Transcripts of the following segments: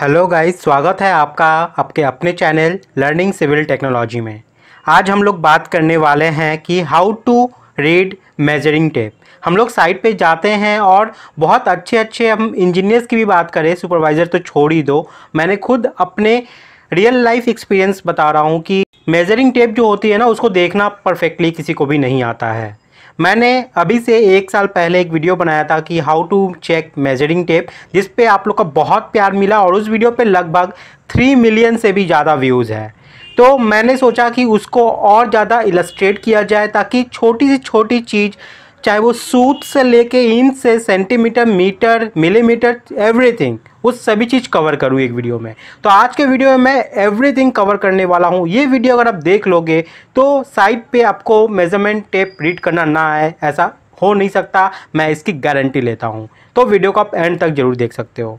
hello guys स्वागत है आपका आपके अपने चैनल लर्निंग सिविल टेक्नोलॉजी में आज हम लोग बात करने वाले हैं कि how to read measuring tape हम लोग साइट पे जाते हैं और बहुत अच्छे अच्छे हम इंजीनियर्स की भी बात करें सुपरवाइज़र तो छोड़ ही दो मैंने खुद अपने रियल लाइफ एक्सपीरियंस बता रहा हूँ कि मेजरिंग टेप जो होती है ना उसको देखना परफेक्टली किसी को भी नहीं आता है मैंने अभी से एक साल पहले एक वीडियो बनाया था कि how to check measuring tape जिस पे आप लोग का बहुत प्यार मिला और उस वीडियो पे लगभग थ्री मिलियन से भी ज़्यादा व्यूज़ है तो मैंने सोचा कि उसको और ज़्यादा इलस्ट्रेट किया जाए ताकि छोटी से छोटी चीज़ चाहे वो सूत से लेके इंच से सेंटीमीटर मीटर मिलीमीटर एवरीथिंग वो सभी चीज़ कवर करूँ एक वीडियो में तो आज के वीडियो में मैं एवरीथिंग कवर करने वाला हूँ ये वीडियो अगर आप देख लोगे तो साइट पे आपको मेजरमेंट टेप रीड करना ना आए ऐसा हो नहीं सकता मैं इसकी गारंटी लेता हूँ तो वीडियो को आप एंड तक ज़रूर देख सकते हो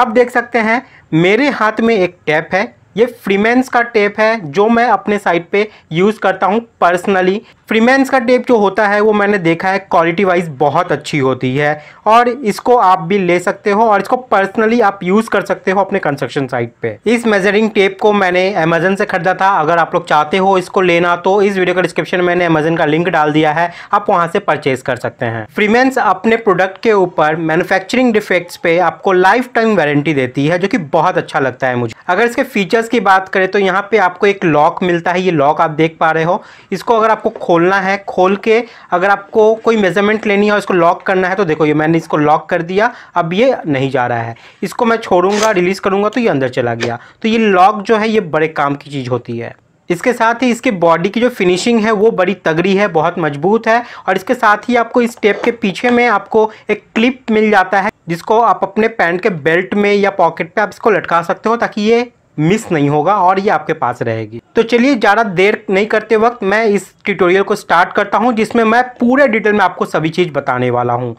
आप देख सकते हैं मेरे हाथ में एक टैप है ये फ्रीमेंस का टेप है जो मैं अपने साइट पे यूज़ करता हूँ पर्सनली फ्रीमेंस का टेप जो होता है वो मैंने देखा है क्वालिटी वाइज बहुत अच्छी होती है और इसको आप भी ले सकते हो और इसको पर्सनली आप यूज़ कर सकते हो अपने कंस्ट्रक्शन साइट पे इस मेजरिंग टेप को मैंने अमेजन से ख़रीदा था अगर आप लोग चाहते हो इसको लेना तो इस वीडियो का डिस्क्रिप्शन में मैंने अमेजन का लिंक डाल दिया है आप वहाँ से परचेज कर सकते हैं फ्रीमेंस अपने प्रोडक्ट के ऊपर मैनुफैक्चरिंग डिफेक्ट्स पे आपको लाइफ टाइम वारंटी देती है जो कि बहुत अच्छा लगता है मुझे अगर इसके फीचर फीचर्स की बात करें तो यहाँ पे आपको एक लॉक मिलता है ये लॉक आप देख पा रहे हो इसको अगर आपको खोलना है खोल के अगर आपको कोई मेजरमेंट लेनी है इसको लॉक करना है तो देखो ये मैंने इसको लॉक कर दिया अब ये नहीं जा रहा है इसको मैं छोड़ूंगा रिलीज़ करूंगा तो ये अंदर चला गया तो ये लॉक जो है ये बड़े काम की चीज़ होती है इसके साथ ही इसके बॉडी की जो फिनिशिंग है वो बड़ी तगड़ी है बहुत मजबूत है और इसके साथ ही आपको इस टेप के पीछे में आपको एक क्लिप मिल जाता है जिसको आप अपने पैंट के बेल्ट में या पॉकेट पे आप इसको लटका सकते हो ताकि ये मिस नहीं होगा और ये आपके पास रहेगी तो चलिए ज़्यादा देर नहीं करते वक्त मैं इस ट्यूटोरियल को स्टार्ट करता हूँ जिसमें मैं पूरे डिटेल में आपको सभी चीज़ बताने वाला हूँ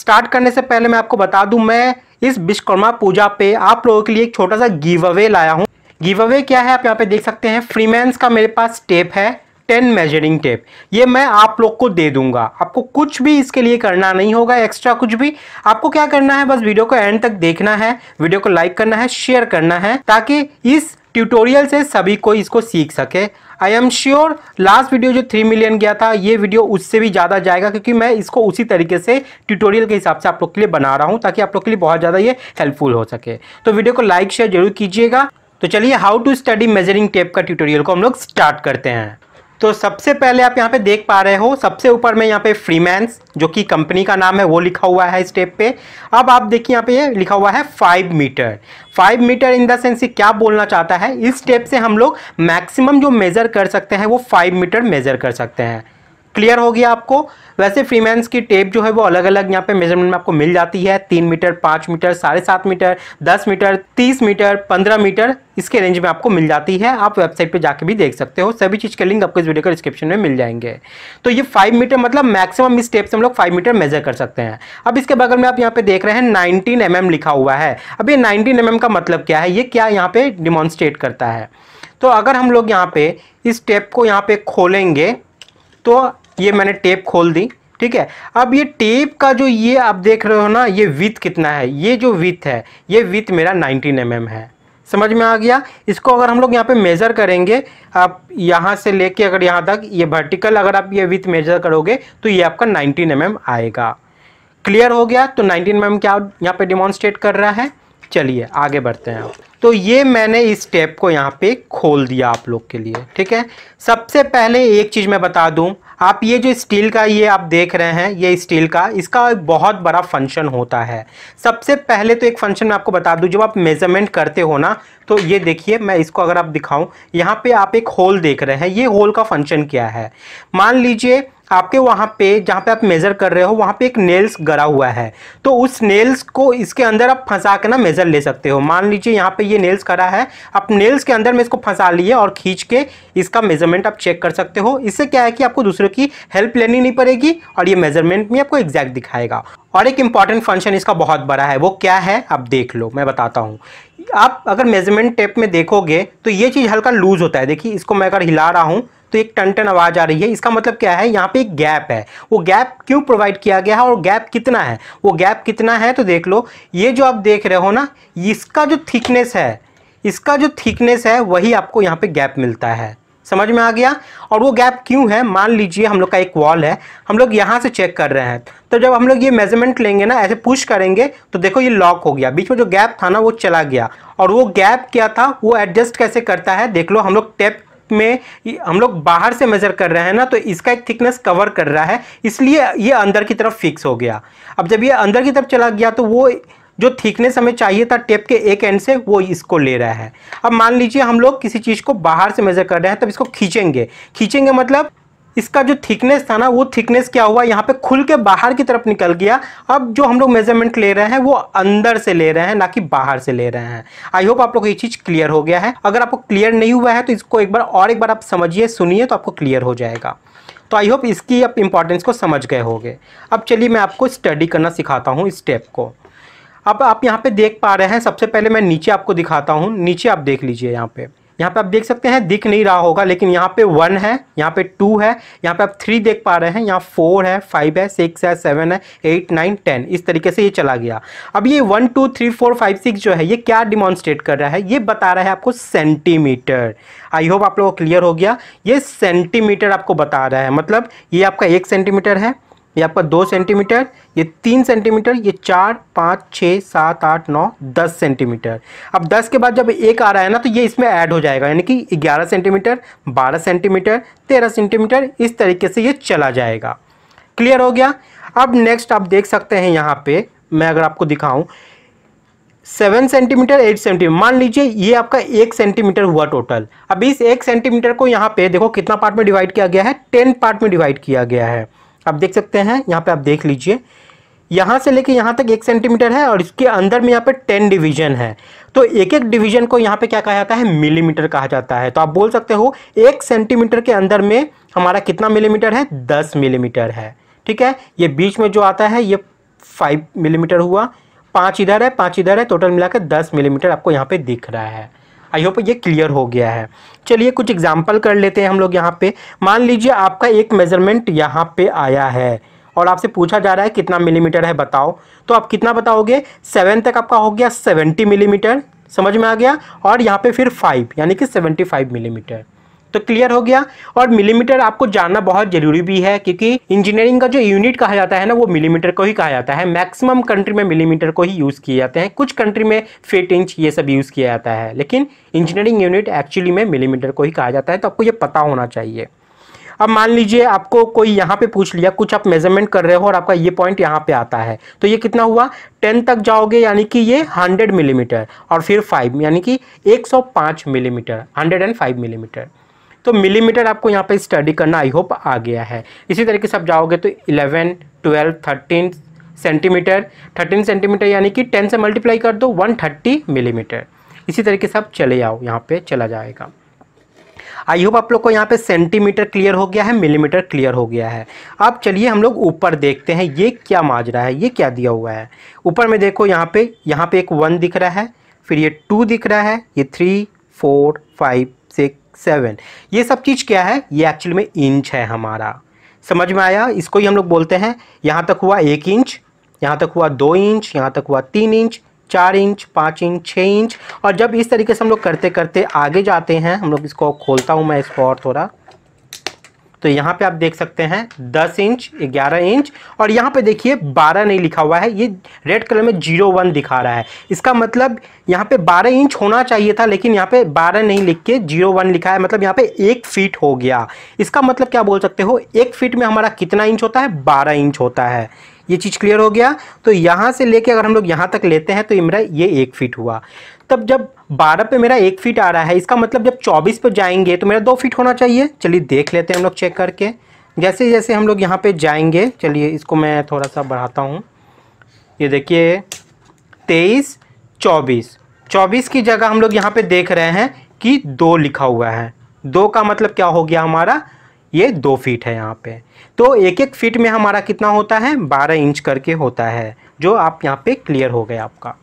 स्टार्ट करने से पहले मैं आपको बता दूँ मैं इस विश्वकर्मा पूजा पे आप लोगों के लिए एक छोटा सा गिव अवे लाया हूँ गिव अवे क्या है आप यहाँ पे देख सकते हैं फ्रीमैंस का मेरे पास स्टेप है टेन मेजरिंग टेप ये मैं आप लोग को दे दूंगा आपको कुछ भी इसके लिए करना नहीं होगा एक्स्ट्रा कुछ भी आपको क्या करना है बस वीडियो को एंड तक देखना है वीडियो को लाइक करना है शेयर करना है ताकि इस ट्यूटोरियल से सभी कोई इसको सीख सके I am sure last video जो थ्री मिलियन गया था ये वीडियो उससे भी ज़्यादा जाएगा क्योंकि मैं इसको उसी तरीके से ट्यूटोरियल के हिसाब से आप लोग के लिए बना रहा हूँ ताकि आप लोग के लिए बहुत ज़्यादा ये हेल्पफुल हो सके तो वीडियो को लाइक शेयर जरूर कीजिएगा तो चलिए how to study measuring tape का ट्यूटोरियल को हम लोग स्टार्ट करते हैं तो सबसे पहले आप यहाँ पे देख पा रहे हो सबसे ऊपर में यहाँ पे फ्रीमैंस जो कि कंपनी का नाम है वो लिखा हुआ है स्टेप पे अब आप देखिए यहाँ पे ये लिखा हुआ है five metre five metre in the sense क्या बोलना चाहता है इस स्टेप से हम लोग मैक्सिमम जो मेज़र कर सकते हैं वो फाइव मीटर मेज़र कर सकते हैं क्लियर हो गया आपको वैसे फ्रीमैंस की टेप जो है वो अलग अलग यहाँ पे मेजरमेंट में आपको मिल जाती है तीन मीटर पाँच मीटर साढ़े सात मीटर दस मीटर तीस मीटर पंद्रह मीटर इसके रेंज में आपको मिल जाती है आप वेबसाइट पे जाके भी देख सकते हो सभी चीज़ के लिंक आपको इस वीडियो के डिस्क्रिप्शन में मिल जाएंगे तो ये फाइव मीटर मतलब मैक्सिमम इस टेप से हम लोग फाइव मीटर मेजर कर सकते हैं अब इसके बगल में आप यहाँ पे देख रहे हैं नाइनटीन एम mm लिखा हुआ है अब ये नाइनटीन एम mm का मतलब क्या है ये क्या यहाँ पर डिमॉन्स्ट्रेट करता है तो अगर हम लोग यहाँ पे इस टेप को यहाँ पे खोलेंगे तो ये मैंने टेप खोल दी ठीक है अब ये टेप का जो ये आप देख रहे हो ना ये विथ कितना है ये जो विथ है ये विथ मेरा 19 एम mm है समझ में आ गया इसको अगर हम लोग यहाँ पे मेज़र करेंगे आप यहाँ से लेके अगर यहाँ तक ये वर्टिकल अगर आप ये विथ मेज़र करोगे तो ये आपका 19 एम mm आएगा क्लियर हो गया तो 19 एम mm क्या यहाँ पे डिमॉन्स्ट्रेट कर रहा है चलिए आगे बढ़ते हैं तो ये मैंने इस टैब को यहाँ पे खोल दिया आप लोग के लिए ठीक है सबसे पहले एक चीज़ मैं बता दूँ आप ये जो स्टील का ये आप देख रहे हैं ये स्टील का इसका बहुत बड़ा फंक्शन होता है सबसे पहले तो एक फंक्शन मैं आपको बता दूं जब आप मेजरमेंट करते हो ना तो ये देखिए मैं इसको अगर आप दिखाऊं यहाँ पे आप एक होल देख रहे हैं ये होल का फंक्शन क्या है मान लीजिए आपके वहाँ पे जहाँ पे आप मेज़र कर रहे हो वहाँ पे एक नेल्स गरा हुआ है तो उस नेल्स को इसके अंदर आप फंसा के ना मेज़र ले सकते हो मान लीजिए यहाँ पे ये नेल्स गरा है आप नेल्स के अंदर में इसको फंसा लिए और खींच के इसका मेज़रमेंट आप चेक कर सकते हो इससे क्या है कि आपको दूसरे की हेल्प लेनी नहीं पड़ेगी और ये मेज़रमेंट भी आपको एग्जैक्ट दिखाएगा और एक इम्पॉर्टेंट फंक्शन इसका बहुत बड़ा है वो क्या है आप देख लो मैं बताता हूँ आप अगर मेजरमेंट टेप में देखोगे तो ये चीज़ हल्का लूज़ होता है देखिए इसको मैं अगर हिला रहा हूँ तो एक टन टन आवाज़ आ रही है इसका मतलब क्या है यहाँ पे एक गैप है वो गैप क्यों प्रोवाइड किया गया है और गैप कितना है वो गैप कितना है तो देख लो ये जो आप देख रहे हो ना इसका जो थिकनेस है इसका जो थिकनेस है वही आपको यहाँ पे गैप मिलता है समझ में आ गया और वो गैप क्यों है मान लीजिए हम लोग का एक वॉल है हम लोग यहाँ से चेक कर रहे हैं तो जब हम लोग ये मेजरमेंट लेंगे ना ऐसे पुश करेंगे तो देखो ये लॉक हो गया बीच में जो गैप था ना वो चला गया और वो गैप क्या था वो एडजस्ट कैसे करता है देख लो हम लोग टेप में हम लोग बाहर से मेजर कर रहे हैं ना तो इसका एक थिकनेस कवर कर रहा है इसलिए ये अंदर की तरफ फिक्स हो गया अब जब ये अंदर की तरफ चला गया तो वो जो थिकनेस हमें चाहिए था टेप के एक एंड से वो इसको ले रहा है अब मान लीजिए हम लोग किसी चीज़ को बाहर से मेजर कर रहे हैं तब इसको खींचेंगे खींचेंगे मतलब इसका जो थिकनेस था ना वो थिकनेस क्या हुआ यहाँ पे खुल के बाहर की तरफ निकल गया अब जो हम लोग मेजरमेंट ले रहे हैं वो अंदर से ले रहे हैं ना कि बाहर से ले रहे हैं आई होप आप लोग ये चीज़ क्लियर हो गया है अगर आपको क्लियर नहीं हुआ है तो इसको एक बार और एक बार आप समझिए सुनिए तो आपको क्लियर हो जाएगा तो आई होप इसकी आप इंपॉर्टेंस को समझ गए होंगे अब चलिए मैं आपको स्टडी करना सिखाता हूँ इस स्टेप को अब आप यहाँ पे देख पा रहे हैं सबसे पहले मैं नीचे आपको दिखाता हूँ नीचे आप देख लीजिए यहाँ पे यहाँ पे आप देख सकते हैं दिख नहीं रहा होगा लेकिन यहाँ पे वन है यहाँ पे टू है यहाँ पे आप थ्री देख पा रहे हैं यहाँ फोर है फाइव है सिक्स है सेवन है एट नाइन टेन इस तरीके से ये चला गया अब ये one two three four five six जो है ये क्या डिमॉन्स्ट्रेट कर रहा है ये बता रहा है आपको सेंटीमीटर आई होप आप लोगों को क्लियर हो गया ये सेंटीमीटर आपको बता रहा है मतलब ये आपका एक सेंटीमीटर है ये आपका दो सेंटीमीटर ये तीन सेंटीमीटर ये चार पाँच छः सात आठ नौ दस सेंटीमीटर अब दस के बाद जब एक आ रहा है ना तो ये इसमें ऐड हो जाएगा यानी कि ग्यारह सेंटीमीटर बारह सेंटीमीटर तेरह सेंटीमीटर इस तरीके से ये चला जाएगा क्लियर हो गया अब नेक्स्ट आप देख सकते हैं यहाँ पर मैं अगर आपको दिखाऊँ सेवन सेंटीमीटर एट सेंटीमीटर मान लीजिए ये आपका एक सेंटीमीटर हुआ टोटल अब इस एक सेंटीमीटर को यहाँ पे देखो कितना पार्ट में डिवाइड किया गया है टेन पार्ट में डिवाइड किया गया है आप देख सकते हैं यहाँ पे आप देख लीजिए यहाँ से लेके यहाँ तक एक सेंटीमीटर है और इसके अंदर में यहाँ पे टेन डिवीजन है तो एक एक डिवीजन को यहाँ पे क्या कहा जाता है मिलीमीटर कहा जाता है तो आप बोल सकते हो एक सेंटीमीटर के अंदर में हमारा कितना मिलीमीटर है दस मिलीमीटर है ठीक है ये बीच में जो आता है ये फाइव मिलीमीटर हुआ पाँच इधर है पाँच इधर है टोटल मिला के दस मिलीमीटर आपको यहाँ पर दिख रहा है आई होप ये क्लियर हो गया है चलिए कुछ एग्जाम्पल कर लेते हैं हम लोग यहाँ पे मान लीजिए आपका एक मेज़रमेंट यहाँ पे आया है और आपसे पूछा जा रहा है कितना मिलीमीटर है बताओ तो आप कितना बताओगे सेवन तक आपका हो गया सेवेंटी मिलीमीटर समझ में आ गया और यहाँ पे फिर फाइव यानी कि सेवेंटी फाइव मिलीमीटर तो क्लियर हो गया और मिलीमीटर आपको जानना बहुत जरूरी भी है क्योंकि इंजीनियरिंग का जो यूनिट कहा जाता है ना वो मिलीमीटर को ही कहा जाता है मैक्सिमम कंट्री में मिलीमीटर को ही यूज़ किए जाते हैं कुछ कंट्री में फिट इंच ये सब यूज़ किया जाता है लेकिन इंजीनियरिंग यूनिट एक्चुअली में मिलीमीटर को ही कहा जाता है तो आपको ये पता होना चाहिए अब मान लीजिए आपको कोई यहाँ पे पूछ लिया कुछ आप मेजरमेंट कर रहे हो और आपका ये पॉइंट यहाँ पे आता है तो ये कितना हुआ 10 तक जाओगे यानी कि ये हंड्रेड मिलीमीटर और फिर फाइव यानी कि एक सौ millimetre hundred and five millimetre तो मिलीमीटर आपको यहाँ पे स्टडी करना आई होप आ गया है इसी तरीके से आप जाओगे तो eleven twelve thirteen centimetre thirteen centimetre यानी कि टेन से मल्टीप्लाई कर दो वन थर्टी मिलीमीटर इसी तरीके से आप चले आओ यहाँ पे चला जाएगा आई होप आप लोग को यहाँ पे सेंटीमीटर क्लियर हो गया है मिलीमीटर क्लियर हो गया है अब चलिए हम लोग ऊपर देखते हैं ये क्या माजरा है ये क्या दिया हुआ है ऊपर में देखो यहाँ पे यहाँ पे एक वन दिख रहा है फिर ये टू दिख रहा है ये three four five six seven ये सब चीज़ क्या है ये एक्चुअल में इंच है हमारा समझ में आया इसको ही हम लोग बोलते हैं यहाँ तक हुआ एक इंच यहाँ तक हुआ दो इंच यहाँ तक हुआ तीन इंच चार इंच पाँच इंच छः इंच और जब इस तरीके से हम लोग करते करते आगे जाते हैं हम लोग इसको खोलता हूँ मैं इसको और थोड़ा तो यहाँ पे आप देख सकते हैं 10 इंच 11 इंच और यहाँ पे देखिए 12 नहीं लिखा हुआ है ये रेड कलर में जीरो वन दिखा रहा है इसका मतलब यहाँ पे 12 इंच होना चाहिए था लेकिन यहाँ पे 12 नहीं लिख के जीरो वन लिखा है मतलब यहाँ पे एक फीट हो गया इसका मतलब क्या बोल सकते हो एक फीट में हमारा कितना इंच होता है बारह इंच होता है ये चीज़ क्लियर हो गया तो यहाँ से लेके अगर हम लोग यहाँ तक लेते हैं तो इमरा ये एक फीट हुआ तब जब बारह पे मेरा एक फीट आ रहा है इसका मतलब जब चौबीस पे जाएंगे तो मेरा दो फीट होना चाहिए चलिए देख लेते हैं हम लोग चेक करके जैसे जैसे हम लोग यहाँ पे जाएंगे चलिए इसको मैं थोड़ा सा बढ़ाता हूँ ये देखिए तेईस चौबीस चौबीस की जगह हम लोग यहाँ पे देख रहे हैं कि दो लिखा हुआ है दो का मतलब क्या हो गया हमारा ये दो फीट है यहाँ पे तो एक एक फीट में हमारा कितना होता है बारह इंच करके होता है जो आप यहाँ पे क्लियर हो गया आपका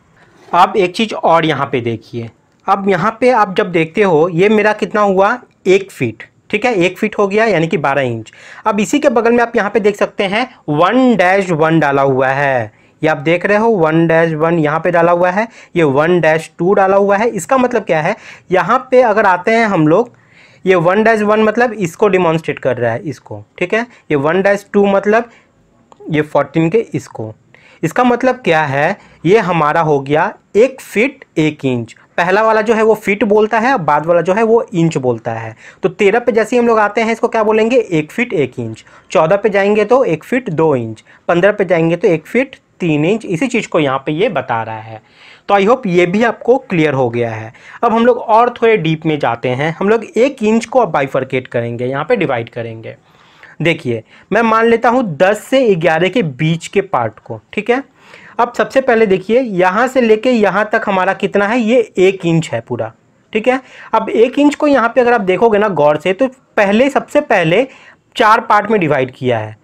आप एक चीज़ और यहाँ पे देखिए अब यहाँ पे आप जब देखते हो ये मेरा कितना हुआ एक फीट ठीक है एक फीट हो गया यानी कि बारह इंच अब इसी के बगल में आप यहाँ पे देख सकते हैं वन डैश वन डाला हुआ है ये आप देख रहे हो वन डैश वन यहाँ पे डाला हुआ है ये वन डैश टू डाला हुआ है इसका मतलब क्या है यहाँ पे अगर आते हैं हम लोग ये वन डैश वन मतलब इसको डिमॉन्स्ट्रेट कर रहा है इसको ठीक है ये वन डैश टू मतलब ये फोर्टीन के इसको इसका मतलब क्या है ये हमारा हो गया एक फिट एक इंच पहला वाला जो है वो फिट बोलता है बाद वाला जो है वो इंच बोलता है तो तेरह पे जैसे ही हम लोग आते हैं इसको क्या बोलेंगे एक फिट एक इंच चौदह पे जाएंगे तो एक फिट दो इंच पंद्रह पे जाएंगे तो एक फिट तीन इंच इसी चीज़ को यहाँ पे ये बता रहा है तो आई होप ये भी आपको क्लियर हो गया है अब हम लोग और थोड़े डीप में जाते हैं हम लोग एक इंच को अब बाइफर्केट करेंगे यहाँ पे डिवाइड करेंगे देखिए मैं मान लेता हूँ दस से ग्यारह के बीच के पार्ट को ठीक है अब सबसे पहले देखिए यहाँ से लेके यहाँ तक हमारा कितना है ये एक इंच है पूरा ठीक है अब एक इंच को यहाँ पे अगर आप देखोगे ना गौर से तो पहले सबसे पहले चार पार्ट में डिवाइड किया है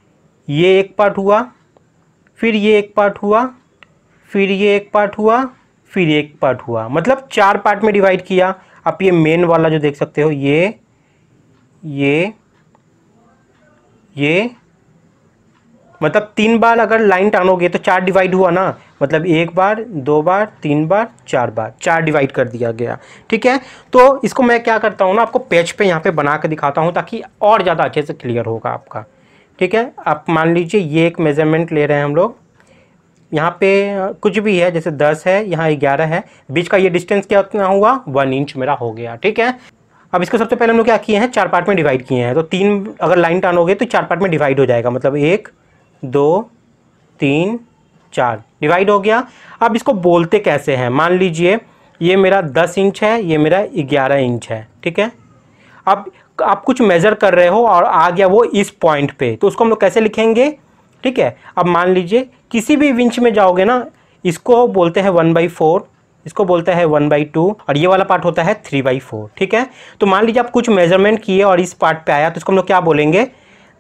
ये एक पार्ट हुआ फिर ये एक पार्ट हुआ फिर ये एक पार्ट हुआ फिर एक पार्ट हुआ मतलब चार पार्ट में डिवाइड किया आप ये मेन वाला जो देख सकते हो ये ये ये मतलब तीन बार अगर लाइन टानोगे तो चार डिवाइड हुआ ना मतलब एक बार दो बार तीन बार चार बार चार डिवाइड कर दिया गया ठीक है तो इसको मैं क्या करता हूँ ना आपको पेज पे यहाँ पे बना के दिखाता हूँ ताकि और ज़्यादा अच्छे से क्लियर होगा आपका ठीक है आप मान लीजिए ये एक मेजरमेंट ले रहे हैं हम लोग यहाँ पे कुछ भी है जैसे दस है यहाँ ग्यारह है बीच का ये डिस्टेंस क्या हुआ वन इंच मेरा हो गया ठीक है अब इसको सबसे पहले हम लोग क्या किए हैं चार पार्ट में डिवाइड किए हैं तो तीन अगर लाइन गए तो चार पार्ट में डिवाइड हो जाएगा मतलब एक दो तीन चार डिवाइड हो गया अब इसको बोलते कैसे हैं मान लीजिए ये मेरा दस इंच है ये मेरा ग्यारह इंच है ठीक है अब आप कुछ मेज़र कर रहे हो और आ गया वो इस पॉइंट पे तो उसको हम लोग कैसे लिखेंगे ठीक है अब मान लीजिए किसी भी विंच में जाओगे ना इसको बोलते हैं वन बाई फोर इसको बोलते हैं वन बाई टू और ये वाला पार्ट होता है थ्री बाई फोर ठीक है तो मान लीजिए आप कुछ मेजरमेंट किए और इस पार्ट पे आया तो इसको हम लोग क्या बोलेंगे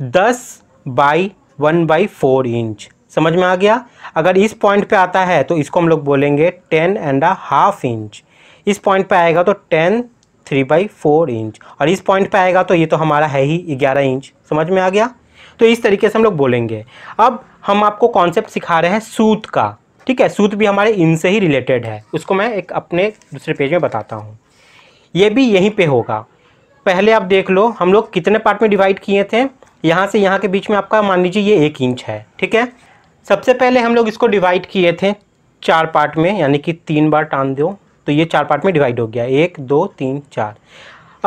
दस by one by four inch समझ में आ गया अगर इस पॉइंट पे आता है तो इसको हम लोग बोलेंगे ten and a half inch इस पॉइंट पे आएगा तो ten three by four inch और इस पॉइंट पे आएगा तो ये तो हमारा है ही ग्यारह इंच समझ में आ गया तो इस तरीके से हम लोग बोलेंगे अब हम आपको कॉन्सेप्ट सिखा रहे हैं सूत का ठीक है सूत भी हमारे इनसे ही रिलेटेड है उसको मैं एक अपने दूसरे पेज में बताता हूँ ये भी यहीं पे होगा पहले आप देख लो हम लोग कितने पार्ट में डिवाइड किए थे यहाँ से यहाँ के बीच में आपका मान लीजिए ये एक इंच है ठीक है सबसे पहले हम लोग इसको डिवाइड किए थे चार पार्ट में यानी कि तीन बार टान दो तो ये चार पार्ट में डिवाइड हो गया एक दो तीन चार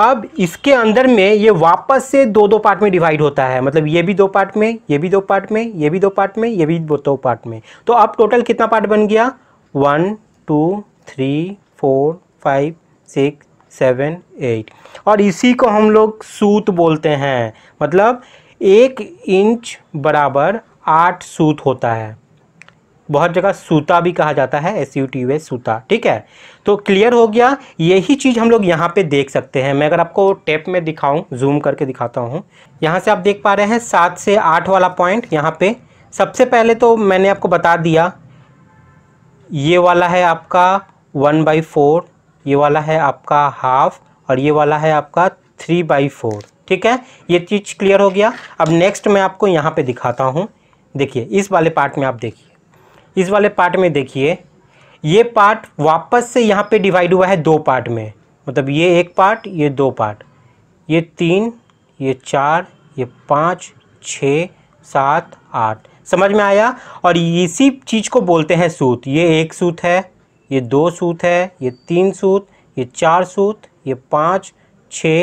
अब इसके अंदर में ये वापस से दो दो पार्ट में डिवाइड होता है मतलब ये भी दो पार्ट में ये भी दो पार्ट में ये भी दो पार्ट में ये भी दो पार्ट में तो अब टोटल कितना पार्ट बन गया one two three four five six seven eight और इसी को हम लोग सूत बोलते हैं मतलब एक इंच बराबर आठ सूत होता है बहुत जगह सूता भी कहा जाता है एस यू टी वे सूता ठीक है तो क्लियर हो गया यही चीज़ हम लोग यहाँ पे देख सकते हैं मैं अगर आपको टेप में दिखाऊं जूम करके दिखाता हूँ यहाँ से आप देख पा रहे हैं सात से आठ वाला पॉइंट यहाँ पे सबसे पहले तो मैंने आपको बता दिया ये वाला है आपका वन बाई फोर ये वाला है आपका हाफ और ये वाला है आपका थ्री बाई फोर ठीक है ये चीज़ क्लियर हो गया अब नेक्स्ट मैं आपको यहाँ पर दिखाता हूँ देखिए इस वाले पार्ट में आप देखिए इस वाले पार्ट में देखिए ये पार्ट वापस से यहाँ पे डिवाइड हुआ है दो पार्ट में मतलब ये एक पार्ट ये दो पार्ट ये तीन ये चार ये पाँच छ सात आठ समझ में आया और इसी चीज़ को बोलते हैं सूत ये एक सूत है ये दो सूत है ये तीन सूत ये चार सूत ये पाँच छ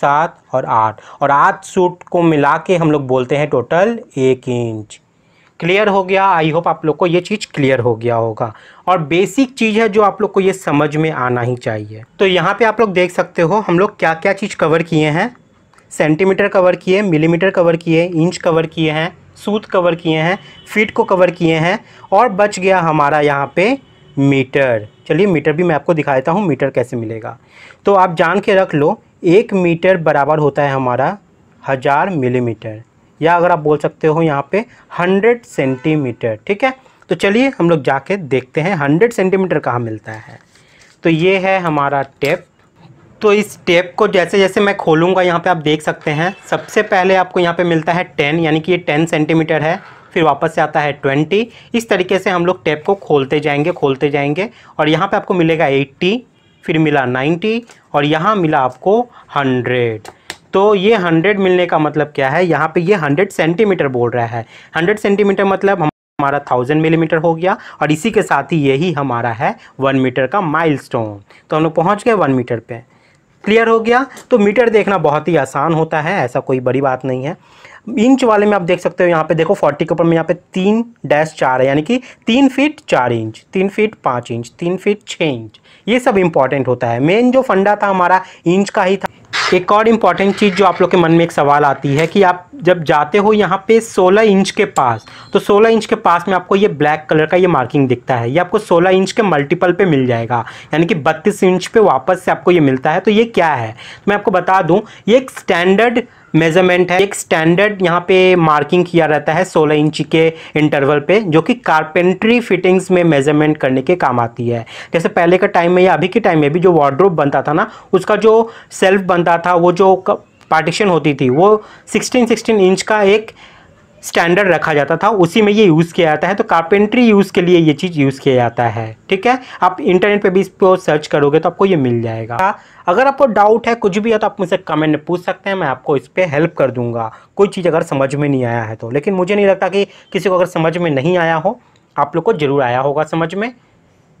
सात और आठ और आठ सूट को मिला के हम लोग बोलते हैं टोटल एक इंच क्लियर हो गया आई होप आप लोग को ये चीज़ क्लियर हो गया होगा और बेसिक चीज़ है जो आप लोग को ये समझ में आना ही चाहिए तो यहाँ पे आप लोग देख सकते हो हम लोग क्या क्या चीज़ कवर किए हैं सेंटीमीटर कवर किए मिलीमीटर कवर किए इंच कवर किए हैं सूत कवर किए हैं फीट को कवर किए हैं और बच गया हमारा यहाँ पे मीटर चलिए मीटर भी मैं आपको दिखा देता हूँ मीटर कैसे मिलेगा तो आप जान के रख लो एक मीटर बराबर होता है हमारा हज़ार मिलीमीटर या अगर आप बोल सकते हो यहाँ पे 100 सेंटीमीटर ठीक है तो चलिए हम लोग जाके देखते हैं 100 सेंटीमीटर कहाँ मिलता है तो ये है हमारा टेप तो इस टेप को जैसे जैसे मैं खोलूँगा यहाँ पे आप देख सकते हैं सबसे पहले आपको यहाँ पे मिलता है 10 यानी कि ये 10 सेंटीमीटर है फिर वापस से आता है 20 इस तरीके से हम लोग टेप को खोलते जाएंगे खोलते जाएंगे और यहाँ पे आपको मिलेगा 80 फिर मिला 90 और यहाँ मिला आपको 100 तो ये हंड्रेड मिलने का मतलब क्या है यहाँ पे ये हंड्रेड सेंटीमीटर बोल रहा है हंड्रेड सेंटीमीटर मतलब हमारा थाउजेंड मिलीमीटर हो गया और इसी के साथ ही यही हमारा है वन मीटर का माइलस्टोन तो हम लोग पहुँच गए वन मीटर पे क्लियर हो गया तो मीटर देखना बहुत ही आसान होता है ऐसा कोई बड़ी बात नहीं है इंच वाले में आप देख सकते हो यहाँ पे देखो फोर्टी के ऊपर में यहाँ पे तीन डैश चार है यानी कि तीन फीट चार इंच तीन फीट पाँच इंच तीन फीट छः इंच ये सब इम्पॉर्टेंट होता है मेन जो फंडा था हमारा इंच का ही था एक और इम्पॉर्टेंट चीज़ जो आप लोग के मन में एक सवाल आती है कि आप जब जाते हो यहाँ पे 16 इंच के पास तो 16 इंच के पास में आपको ये ब्लैक कलर का ये मार्किंग दिखता है ये आपको 16 इंच के मल्टीपल पे मिल जाएगा यानी कि 32 इंच पे वापस से आपको ये मिलता है तो ये क्या है तो मैं आपको बता दूँ ये एक स्टैंडर्ड मेजरमेंट है एक स्टैंडर्ड यहाँ पे मार्किंग किया रहता है 16 इंच के इंटरवल पे जो कि कारपेंट्री फिटिंग्स में मेजरमेंट करने के काम आती है जैसे पहले का टाइम में या अभी के टाइम में भी जो वार्ड्रोप बनता था ना उसका जो सेल्फ बनता था वो जो पार्टीशन होती थी वो 16 16 इंच का एक स्टैंडर्ड रखा जाता था उसी में ये यूज़ किया जाता है तो कारपेंट्री यूज़ के लिए ये चीज़ यूज़ किया जाता है ठीक है आप इंटरनेट पे भी इसको सर्च करोगे तो आपको ये मिल जाएगा अगर आपको डाउट है कुछ भी है तो आप मुझसे कमेंट में पूछ सकते हैं मैं आपको इस पर हेल्प कर दूंगा कोई चीज़ अगर समझ में नहीं आया है तो लेकिन मुझे नहीं लगता कि किसी को अगर समझ में नहीं आया हो आप लोग को ज़रूर आया होगा समझ में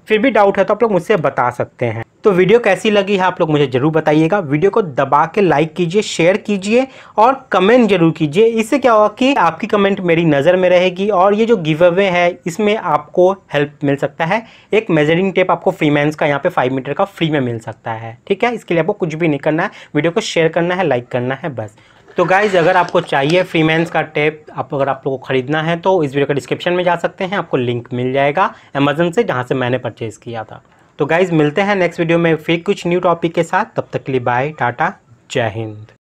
फिर भी डाउट है तो आप लोग मुझसे बता सकते हैं तो वीडियो कैसी लगी है आप लोग मुझे ज़रूर बताइएगा वीडियो को दबा के लाइक कीजिए शेयर कीजिए और कमेंट जरूर कीजिए इससे क्या होगा कि आपकी कमेंट मेरी नज़र में रहेगी और ये जो गिव अवे है इसमें आपको हेल्प मिल सकता है एक मेजरिंग टेप आपको फ्रीमैंस का यहाँ पे फाइव मीटर का फ्री में मिल सकता है ठीक है इसके लिए आपको कुछ भी नहीं करना है वीडियो को शेयर करना है लाइक करना है बस तो गाइज़ अगर आपको चाहिए फ्रीमैंस का टेप आप अगर आप लोगों को ख़रीदना है तो इस वीडियो का डिस्क्रिप्शन में जा सकते हैं आपको लिंक मिल जाएगा अमेजन से जहाँ से मैंने परचेज़ किया था तो गाइज़ मिलते हैं नेक्स्ट वीडियो में फिर कुछ न्यू टॉपिक के साथ तब तक के लिए बाय टाटा जय हिंद